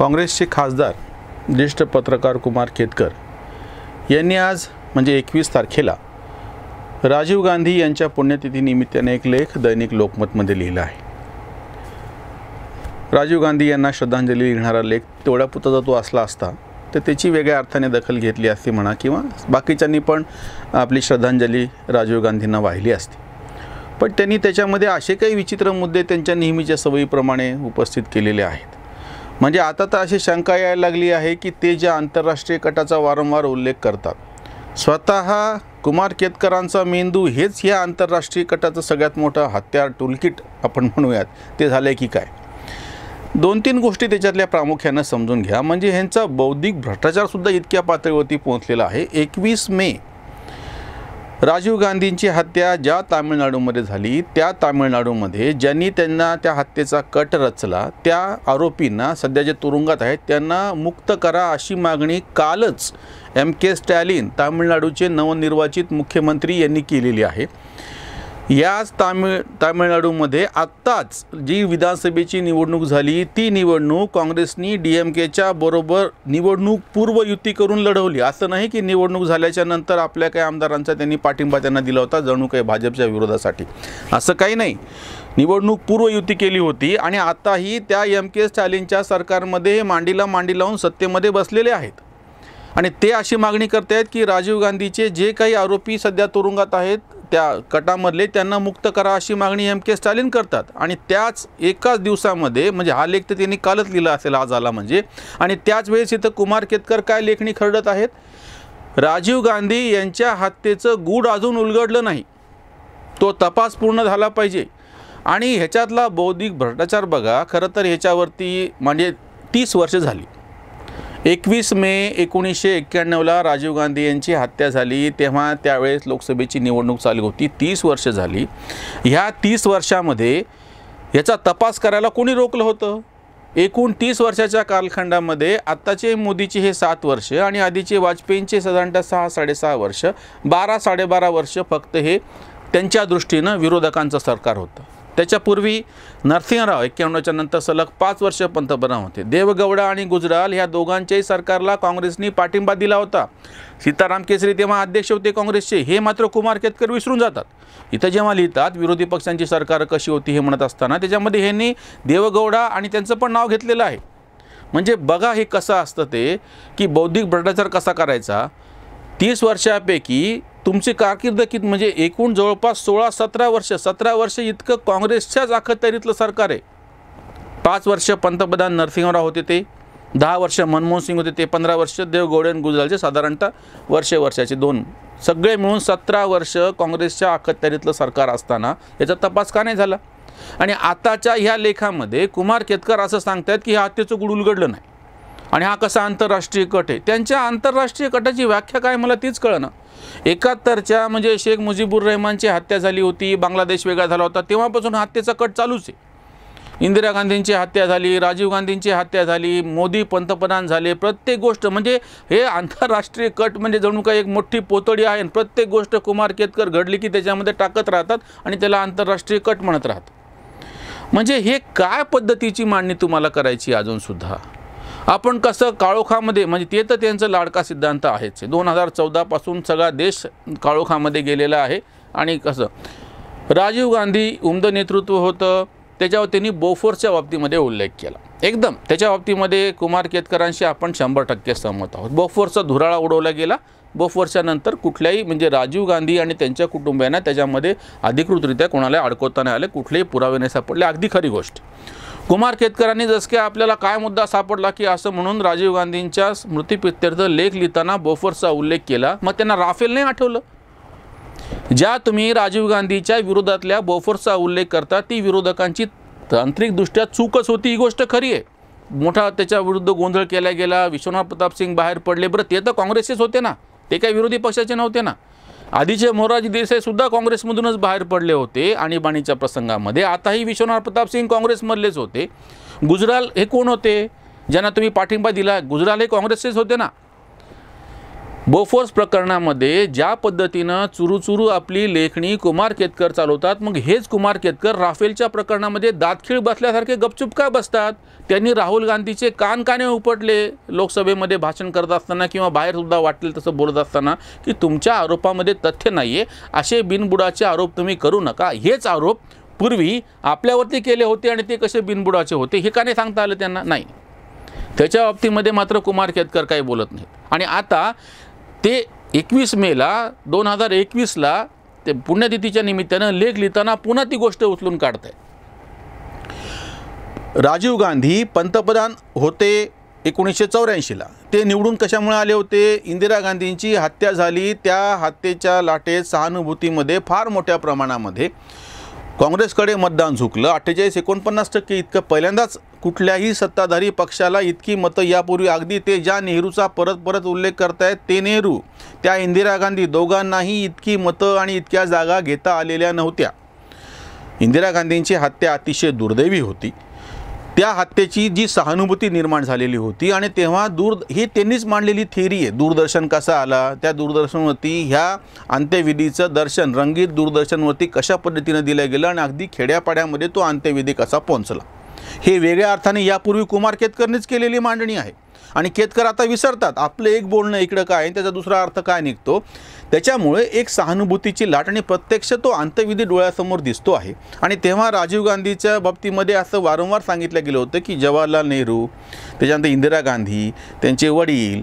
काँग्रेसचे खासदार ज्येष्ठ पत्रकार कुमार केतकर यांनी आज म्हणजे एकवीस तारखेला राजीव गांधी यांच्या पुण्यतिथीनिमित्ताने एक लेख दैनिक लोकमतमध्ये लिहिला आहे राजीव गांधी यांना श्रद्धांजली लिहिणारा लेख तेवढ्यापुरता तो असला असता तर त्याची वेगळ्या अर्थाने दखल घेतली असती म्हणा किंवा बाकीच्यांनी पण आपली श्रद्धांजली राजीव गांधींना वाहिली असती पण त्यांनी त्याच्यामध्ये असे काही विचित्र मुद्दे त्यांच्या नेहमीच्या सवयीप्रमाणे उपस्थित केलेले आहेत म्हणजे आता तर अशी शंका यायला लागली आहे की ते ज्या आंतरराष्ट्रीय कटाचा वारंवार उल्लेख करतात स्वतः कुमार केतकरांचा मेंदू हेच ह्या आंतरराष्ट्रीय कटाचं सगळ्यात मोठं हत्यार टूलकिट आपण म्हणूयात ते झालं की काय दोन तीन गोष्टी त्याच्यातल्या प्रामुख्यानं समजून घ्या म्हणजे ह्यांचा बौद्धिक भ्रष्टाचारसुद्धा इतक्या पातळीवरती पोहोचलेला आहे एकवीस मे राजीव गांधींची हत्या ज्या तामिळनाडूमध्ये झाली त्या तामिळनाडूमध्ये ज्यांनी त्यांना त्या हत्येचा कट रचला त्या आरोपींना सध्या जे तुरुंगात आहेत त्यांना मुक्त करा अशी मागणी कालच एम के स्टॅलिन तामिळनाडूचे नवनिर्वाचित मुख्यमंत्री यांनी केलेली आहे याच तामिळ तामिळनाडूमध्ये आत्ताच जी विधानसभेची निवडणूक झाली ती निवडणूक काँग्रेसनी डी एम केच्या बरोबर निवडणूक पूर्व युती करून लढवली असं नाही की निवडणूक झाल्याच्या नंतर आपल्या काही आमदारांचा त्यांनी पाठिंबा त्यांना दिला होता जणू काही भाजपच्या विरोधासाठी असं काही नाही निवडणूक पूर्व युती केली होती आणि आताही त्या एम के स्टॅलिनच्या सरकारमध्ये मांडीला मांडी लावून सत्तेमध्ये बसलेले आहेत आणि ते अशी मागणी करत आहेत की राजीव गांधीचे जे काही आरोपी सध्या तुरुंगात आहेत त्या कटामधले त्यांना मुक्त करा अशी मागणी एम के स्टालिन करतात आणि त्याच एकाच दिवसामध्ये म्हणजे हा लेख तर त्यांनी कालच लिहिला असेल आज आला म्हणजे आणि त्याच वेळेस इथं कुमार केतकर काय लेखणी खरडत आहेत राजीव गांधी यांच्या हत्येचं गूढ अजून उलगडलं नाही तो तपास पूर्ण झाला पाहिजे आणि ह्याच्यातला बौद्धिक भ्रष्टाचार बघा खरं तर ह्याच्यावरती म्हणजे तीस वर्ष झाली एकवीस मे एकोणीसशे एक्क्याण्णवला राजीव गांधी यांची हत्या झाली तेव्हा त्यावेळेस लोकसभेची निवडणूक चालू होती तीस वर्ष झाली ह्या तीस वर्षामध्ये याचा तपास करायला कोणी रोखलं होतं एकूण तीस वर्षाच्या कालखंडामध्ये आत्ताचे मोदीचे हे सात वर्ष आणि आधीचे वाजपेयींचे साधारणतः सहा साडेसहा वर्ष बारा साडेबारा वर्ष फक्त हे त्यांच्या दृष्टीनं विरोधकांचं सरकार होतं त्याच्यापूर्वी नरसिंहराव एक्क्याण्णवच्या नंतर सलग पाच वर्ष पंतप्रधान होते देवगौडा आणि गुजराल ह्या दोघांच्याही सरकारला काँग्रेसनी पाठिंबा दिला होता सीताराम केसरी तेव्हा अध्यक्ष होते काँग्रेसचे हे मात्र कुमार केतकर विसरून जातात इथं जेव्हा लिहितात विरोधी पक्षांची सरकार कशी होती हे म्हणत असताना त्याच्यामध्ये ह्यांनी देवगौडा आणि त्यांचं पण नाव घेतलेलं आहे म्हणजे बघा हे कसं असतं ते की बौद्धिक भ्रष्टाचार कसा करायचा तीस वर्षापैकी तुमची कारकिर्द म्हणजे एकूण जवळपास सोळा सतरा वर्ष सतरा वर्ष इतकं काँग्रेसच्याच अखत्यारीतलं सरकार आहे पाच वर्ष पंतप्रधान नरसिंहराव होते ते दहा वर्ष मनमोहन सिंग होते ते पंधरा वर्ष देव आणि गुजरालचे साधारणतः वर्षे वर्षाचे दोन सगळे मिळून सतरा वर्ष काँग्रेसच्या अखत्यारीतलं सरकार असताना याचा तपास का नाही झाला आणि आताच्या ह्या लेखामध्ये कुमार केतकर असं सांगतायत की हे हत्येचं गुड उलगडलं नाही आणि हा कसा आंतरराष्ट्रीय कट आहे त्यांच्या आंतरराष्ट्रीय कटाची व्याख्या काय मला तीच कळणं एकाहत्तरच्या म्हणजे शेख मुजीबुर रहमानची हत्या झाली होती बांगलादेश वेगळा झाला होता तेव्हापासून हत्येचा कट चालूच आहे इंदिरा गांधींची हत्या झाली राजीव गांधींची हत्या झाली मोदी पंतप्रधान झाले प्रत्येक गोष्ट म्हणजे हे आंतरराष्ट्रीय कट म्हणजे जणू काही एक मोठी पोतळी आहे प्रत्येक गोष्ट कुमार केतकर घडली की त्याच्यामध्ये टाकत राहतात आणि त्याला आंतरराष्ट्रीय कट म्हणत राहतात म्हणजे हे काय पद्धतीची मांडणी तुम्हाला करायची अजूनसुद्धा आपण कसं काळोखामध्ये म्हणजे ते तर त्यांचं लाडका सिद्धांत आहेच दोन हजार चौदापासून सगळा देश काळोखामध्ये गेलेला आहे आणि कसं राजीव गांधी उमद नेतृत्व होतं त्याच्यावर त्यांनी बोफोर्सच्या बाबतीमध्ये उल्लेख केला एकदम त्याच्या बाबतीमध्ये कुमार केतकरांशी आपण शंभर टक्के सहमत आहोत बोफोर्सचा धुराळा उडवला गेला बोफोर्सच्या नंतर कुठल्याही म्हणजे राजीव गांधी आणि त्यांच्या कुटुंबियांना त्याच्यामध्ये अधिकृतरित्या कोणाला अडकवता नाही आले कुठलेही पुरावे नाही सापडले अगदी खरी गोष्ट कुमार केतकरांनी जसक्या आपल्याला काय मुद्दा सापडला की असं म्हणून राजीव गांधींच्या स्मृतीप्रित्यर्थ लेख लिहिताना बोफर्सचा उल्लेख केला मग त्यांना राफेल नाही आठवलं ज्या तुम्ही राजीव गांधीच्या विरोधातल्या बोफर्सचा उल्लेख करता ती विरोधकांची तांत्रिकदृष्ट्या चूकच होती ही गोष्ट खरी आहे मोठा त्याच्या विरुद्ध गोंधळ केला गेला विश्वनाथ प्रताप सिंग बाहेर पडले बरं ते तर काँग्रेसचेच होते ना ते काही विरोधी पक्षाचे नव्हते ना आधीचे देसाई सुद्धा काँग्रेसमधूनच बाहेर पडले होते आणीबाणीच्या प्रसंगामध्ये आताही विश्वनाथ प्रताप सिंग काँग्रेसमधलेच होते गुजराल हे कोण होते ज्यांना तुम्ही पाठिंबा दिला गुजराल हे काँग्रेसचेच होते ना बोफोर्स प्रकरणामध्ये ज्या पद्धतीनं चुरूचुरू आपली लेखणी कुमार केतकर चालवतात मग हेच कुमार केतकर राफेलच्या प्रकरणामध्ये दातखिळ बसल्यासारखे गपचूप का बसतात त्यांनी राहुल गांधीचे कान काने उपटले लोकसभेमध्ये भाषण करत असताना किंवा बाहेरसुद्धा वाटेल तसं बोलत असताना की तुमच्या आरोपामध्ये तथ्य नाही आहे असे बिनबुडाचे आरोप तुम्ही करू नका हेच आरोप पूर्वी आपल्यावरती केले होते आणि ते कसे बिनबुडाचे होते हे काने सांगता आलं त्यांना नाही त्याच्या बाबतीमध्ये मात्र कुमार केतकर काही बोलत नाहीत आणि आता ते एकवीस मेला दोन हजार एकवीसला ते पुण्यतिथीच्या निमित्तानं लेख लिहिताना पुन्हा ती गोष्ट उचलून काढत आहे राजीव गांधी पंतप्रधान होते एकोणीसशे चौऱ्याऐंशीला ते निवडून कशामुळे आले होते इंदिरा गांधींची हत्या झाली त्या हत्येच्या लाटेत सहानुभूतीमध्ये फार मोठ्या प्रमाणामध्ये काँग्रेसकडे मतदान झुकलं अठ्ठेचाळीस एकोणपन्नास टक्के इतकं पहिल्यांदाच कुठल्याही सत्ताधारी पक्षाला इतकी मतं यापूर्वी अगदी ते ज्या नेहरूचा परत परत उल्लेख करतायत ते नेहरू त्या इंदिरा गांधी दोघांनाही इतकी मतं आणि इतक्या जागा घेता आलेल्या नव्हत्या इंदिरा गांधींची हत्या अतिशय दुर्दैवी होती त्या हत्येची जी सहानुभूती निर्माण झालेली होती आणि तेव्हा दूर ही त्यांनीच मांडलेली थेरी आहे दूरदर्शन कसा आला त्या दूरदर्शनवरती ह्या अंत्यविधीचं दर्शन रंगीत दूरदर्शनवरती कशा पद्धतीनं दिलं गेलं आणि अगदी खेड्यापाड्यामध्ये तो अंत्यविधी कसा पोहोचला हे वेगळ्या अर्थाने यापूर्वी कुमार केतकरनीच केलेली मांडणी आहे आणि केतकर आता विसरतात आपलं एक बोलणं इकडं काय आणि त्याचा दुसरा अर्थ काय निघतो त्याच्यामुळे एक सहानुभूतीची लाट आणि प्रत्यक्ष तो अंत्यविधी डोळ्यासमोर दिसतो आहे आणि तेव्हा राजीव गांधीच्या बाबतीमध्ये असं वारंवार सांगितलं गेलं होतं की जवाहरलाल नेहरू त्याच्यानंतर इंदिरा गांधी त्यांचे वडील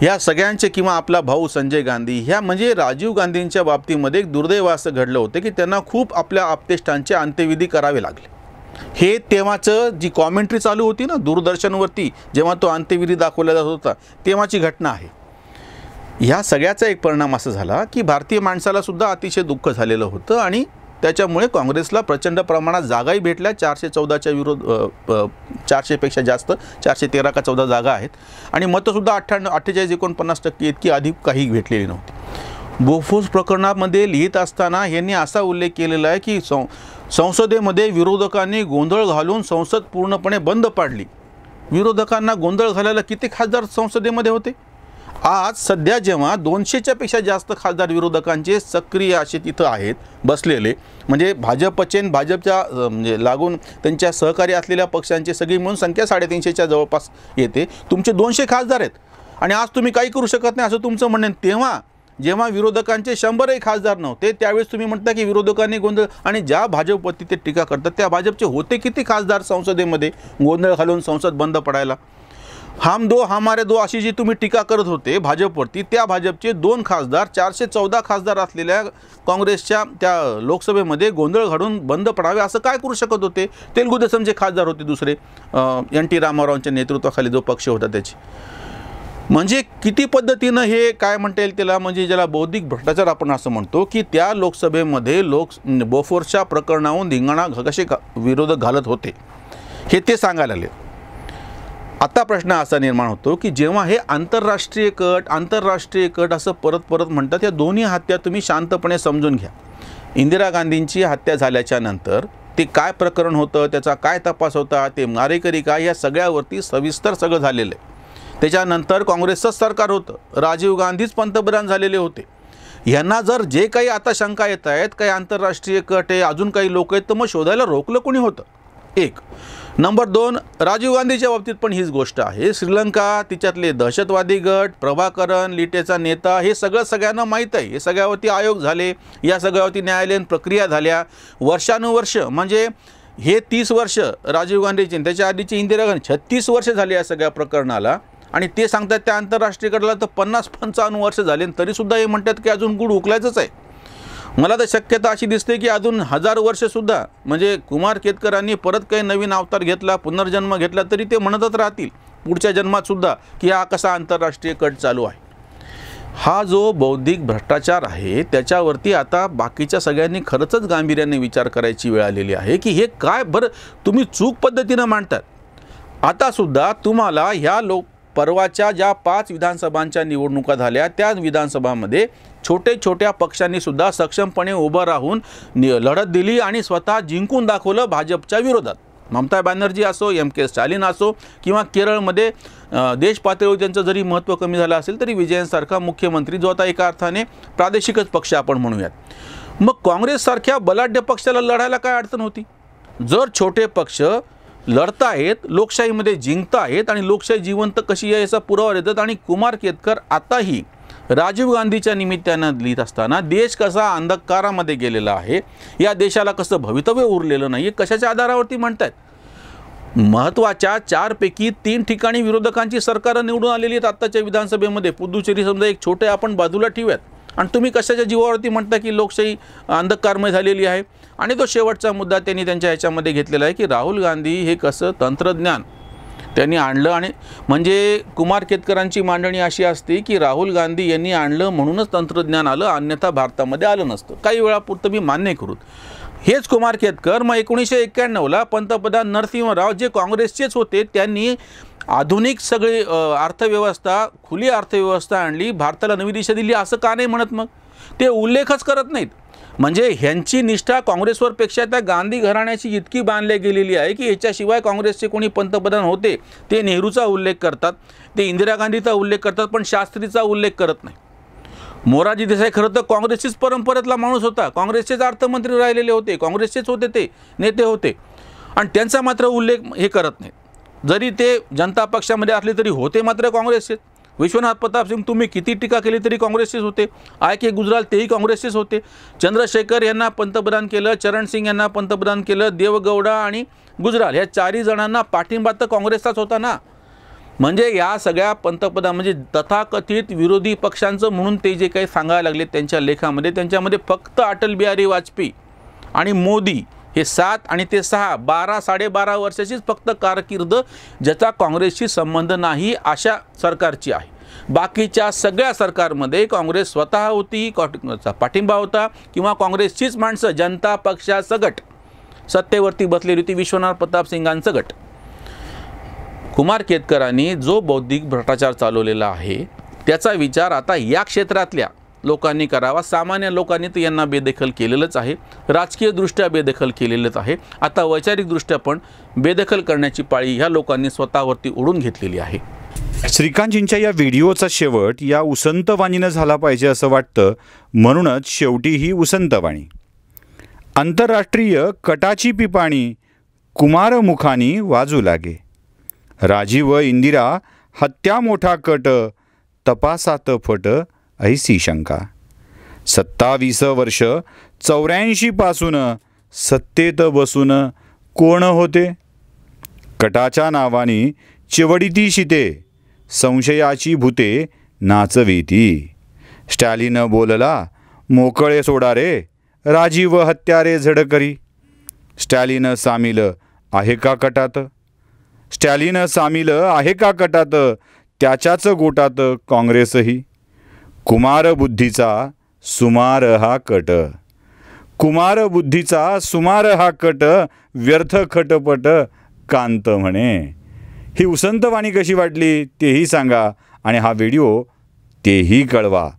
ह्या सगळ्यांचे किंवा आपला भाऊ संजय गांधी ह्या म्हणजे राजीव गांधींच्या बाबतीमध्ये एक दुर्दैव असं घडलं होतं की त्यांना खूप आपल्या आपतेष्टांचे अंत्यविधी करावे लागले हे तेव्हाचं जी कॉमेंट्री चालू होती ना दूरदर्शनवरती जेव्हा तो अंत्यविधी दाखवला जात होता तेव्हाची घटना आहे ह्या सगळ्याचा एक परिणाम असा झाला की भारतीय माणसालासुद्धा अतिशय दुःख झालेलं होतं आणि त्याच्यामुळे काँग्रेसला प्रचंड प्रमाणात जागाही भेटल्या चारशे चौदाच्या विरोध चारशेपेक्षा जास्त चारशे तेरा का चौदा जागा आहेत आणि मतंसुद्धा अठ्ठ्याण्णव अठ्ठेचाळीस एकोणपन्नास टक्के इतकी अधिक काही भेटलेली नव्हती बोफोस प्रकरणामध्ये लिहित असताना यांनी असा उल्लेख केलेला आहे की संसदेमध्ये विरोधकांनी गोंधळ घालून संसद पूर्णपणे बंद पाडली विरोधकांना गोंधळ घालायला किती खासदार संसदेमध्ये होते आज सध्या जेव्हा दोनशेच्या पेक्षा जास्त खासदार विरोधकांचे सक्रिय असे तिथं आहेत बसलेले म्हणजे भाजपचे भाजपच्या म्हणजे लागून त्यांच्या सहकारी असलेल्या पक्षांची सगळी मिळून संख्या साडेतीनशेच्या जवळपास येते तुमचे दोनशे खासदार आहेत आणि आज तुम्ही काही करू शकत नाही असं तुमचं म्हणणं तेव्हा जेव्हा विरोधकांचे शंभरही खासदार नव्हते त्यावेळेस तुम्ही म्हणता की विरोधकांनी गोंधळ आणि ज्या भाजपवरती ते टीका करतात त्या भाजपचे होते किती खासदार संसदेमध्ये गोंधळ घालून संसद बंद पडायला हाम दो हमारे दो अशी जी तुम्ही टीका करत होते भाजपवरती त्या भाजपचे दोन खासदार चारशे चौदा खासदार असलेल्या काँग्रेसच्या त्या लोकसभेमध्ये गोंधळ घडून बंद पडावे असं काय करू शकत होते तेलुगू देसमचे खासदार होते दुसरे एन टी रामारावांच्या नेतृत्वाखाली जो पक्ष होता त्याची म्हणजे किती पद्धतीनं हे काय म्हणता येईल त्याला म्हणजे ज्याला बौद्धिक भ्रष्टाचार आपण असं म्हणतो की त्या लोकसभेमध्ये लोक बोफोर्सच्या प्रकरणाहून धिंगाणा कसे विरोध घालत होते हे ते सांगायला आले आता प्रश्न असा निर्माण होतो की जेव्हा हे आंतरराष्ट्रीय कट आंतरराष्ट्रीय कट असं परत परत म्हणतात या दोन्ही हत्या तुम्ही शांतपणे समजून घ्या इंदिरा गांधींची हत्या झाल्याच्या नंतर ते काय प्रकरण होतं त्याचा काय तपास होता ते मारेकरी काय या सगळ्यावरती सविस्तर सगळं झालेलं आहे त्याच्यानंतर काँग्रेसचंच सरकार होतं राजीव गांधीच पंतप्रधान झालेले होते यांना जर जे काही आता शंका येत आहेत काही आंतरराष्ट्रीय गट आहे अजून काही लोक आहेत तर मग शोधायला रोखलं कोणी होतं एक नंबर दोन राजीव गांधीच्या बाबतीत पण हीच गोष्ट आहे श्रीलंका तिच्यातले दहशतवादी गट प्रभाकरण लिटेचा नेता हे सगळं सगळ्यांना माहीत आहे हे सगळ्यावरती आयोग झाले या सगळ्यावरती न्यायालयीन प्रक्रिया झाल्या वर्षानुवर्ष म्हणजे हे तीस वर्ष राजीव गांधीचे त्याच्या आधीची इंदिरा गांधी छत्तीस वर्ष झाली या सगळ्या प्रकरणाला आणि ते सांगतात त्या आंतरराष्ट्रीयकडला तर पन्नास पंचावन्न वर्ष झाले तरीसुद्धा हे म्हणतात की अजून गुड उकलायचंच आहे मला तर शक्यता अशी दिसते की अजून हजार वर्षसुद्धा म्हणजे कुमार केतकरांनी परत काही नवीन अवतार घेतला पुनर्जन्म घेतला तरी ते म्हणतच राहतील पुढच्या जन्मातसुद्धा की हा कसा आंतरराष्ट्रीय कट चालू आहे हा जो बौद्धिक भ्रष्टाचार आहे त्याच्यावरती आता बाकीच्या सगळ्यांनी खरंच गांभीर्याने विचार करायची वेळ आलेली आहे की हे काय बरं तुम्ही चूक पद्धतीनं मांडतात आतासुद्धा तुम्हाला ह्या लोक परवाच्या ज्या पाच विधानसभांच्या निवडणुका झाल्या त्या विधानसभामध्ये छोटे छोट्या पक्षांनी सुद्धा सक्षमपणे उभं राहून नि लढत दिली आणि स्वतः जिंकून दाखवलं भाजपच्या विरोधात ममता बॅनर्जी असो एम के स्टालिन असो किंवा केरळमध्ये देश पातळीवर त्यांचं जरी महत्त्व कमी झालं असेल तरी विजयांसारखा मुख्यमंत्री जो आता एका अर्थाने प्रादेशिकच पक्ष आपण म्हणूयात मग काँग्रेससारख्या बलाढ्य पक्षाला लढायला काय अडचण होती जर छोटे पक्ष आहेत लोकशाहीमध्ये जिंकताहेत आणि लोकशाही जिवंत कशी आहे याचा पुरावा देतात आणि कुमार केतकर आताही राजीव गांधीच्या निमित्तानं लिहित असताना देश कसा अंधकारामध्ये गेलेला आहे या देशाला कसं भवितव्य उरलेलं नाही कशाच्या आधारावरती म्हणत महत्त्वाच्या चारपैकी तीन ठिकाणी विरोधकांची सरकारं निवडून आलेली आहेत आत्ताच्या विधानसभेमध्ये पुदुचेरी समजा एक छोटे आपण बाजूला ठेवूयात आणि तुम्ही कशाच्या जीवावरती म्हणता की लोकशाही अंधकारमय झालेली आहे आणि तो शेवटचा मुद्दा त्यांनी त्यांच्या ह्याच्यामध्ये घेतलेला आहे की राहुल गांधी हे कसं तंत्रज्ञान त्यांनी आणलं आणि म्हणजे कुमार केतकरांची मांडणी अशी असते की राहुल गांधी यांनी आणलं म्हणूनच तंत्रज्ञान आलं अन्यथा भारतामध्ये आलं नसतं काही वेळापुरतं मी मान्य करू हेच कुमार केतकर मग एकोणीसशे एक्क्याण्णवला पंतप्रधान नरसिंहराव जे काँग्रेसचेच होते त्यांनी आधुनिक सगळी अर्थव्यवस्था खुली अर्थव्यवस्था आणली भारताला नवी दिशा दिली असं का नाही म्हणत मग ते उल्लेखच करत नाहीत म्हणजे ह्यांची निष्ठा काँग्रेसवरपेक्षा त्या गांधी घराण्याची इतकी बांधली गेलेली आहे की याच्याशिवाय काँग्रेसचे कोणी पंतप्रधान होते ते नेहरूचा उल्लेख करतात ते इंदिरा गांधीचा उल्लेख करतात पण शास्त्रीचा उल्लेख करत नाही मोराजी देसाई खरं तर काँग्रेसचीच परंपरेतला माणूस होता काँग्रेसचेच अर्थमंत्री राहिलेले होते काँग्रेसचेच होते ते नेते होते आणि त्यांचा मात्र उल्लेख हे करत नाही जरी ते जनता पक्षामध्ये असले तरी होते मात्र काँग्रेसचे विश्वनाथ प्रताप सिंग तुम्ही किती टीका केली तरी काँग्रेसचेच होते आय के गुजराल तेही काँग्रेसचेच होते चंद्रशेखर यांना पंतप्रधान केलं चरण सिंग यांना पंतप्रधान केलं देवगौडा आणि गुजराल ह्या चारही जणांना पाठिंबा तर काँग्रेसचाच होता ना म्हणजे या सगळ्या पंतप्रधान म्हणजे तथाकथित विरोधी पक्षांचं म्हणून ते जे काही सांगायला लागले त्यांच्या लेखामध्ये त्यांच्यामध्ये फक्त अटल बिहारी वाजपेयी आणि मोदी हे सात आणि ते सहा बारा साडेबारा वर्षाचीच फक्त कारकीर्द ज्याचा काँग्रेसशी संबंध नाही अशा सरकारची आहे बाकीच्या सगळ्या सरकारमध्ये काँग्रेस स्वतः होती पाठिंबा होता किंवा काँग्रेसचीच माणसं जनता पक्षासगट सत्तेवरती बसलेली होती विश्वनाथ प्रताप सिंगांचं गट कुमार केतकरांनी जो बौद्धिक भ्रष्टाचार चालवलेला आहे त्याचा विचार आता या क्षेत्रातल्या लोकांनी करावा सामान्य लोकांनी तर यांना बेदखल केलेलंच आहे राजकीयदृष्ट्या बेदखल केलेलंच आहे आता वैचारिकदृष्ट्या पण बेदखल करण्याची पाळी ह्या लोकांनी स्वतःवरती ओढून घेतलेली आहे श्रीकांतजींच्या या व्हिडिओचा शेवट या उसंतवाणीनं झाला पाहिजे असं वाटतं म्हणूनच शेवटी ही उसंतवाणी आंतरराष्ट्रीय कटाची पिपाणी कुमारमुखानी वाजू लागे राजीव इंदिरा हत्या मोठा कट तपासात फट ऐसी शंका सत्तावीस वर्ष चौऱ्याऐंशी पासून सत्तेत बसून कोण होते कटाच्या नावाने चिवडीती शिते संशयाची भूते नाचवीती। स्टॅलिन बोलला मोकळे सोडा रे राजीव हत्यारे झडकरी स्टॅलिन सामील आहे का कटात स्टॅलिन सामील आहे का कटात त्याच्याच गोटात काँग्रेसही कुमार बुद्धीचा सुमार हा कट कुमार बुद्धीचा सुमार हा कट व्यर्थ खटपट कांत म्हणे ही उसंतवाणी कशी वाटली तेही सांगा आणि हा व्हिडिओ तेही कळवा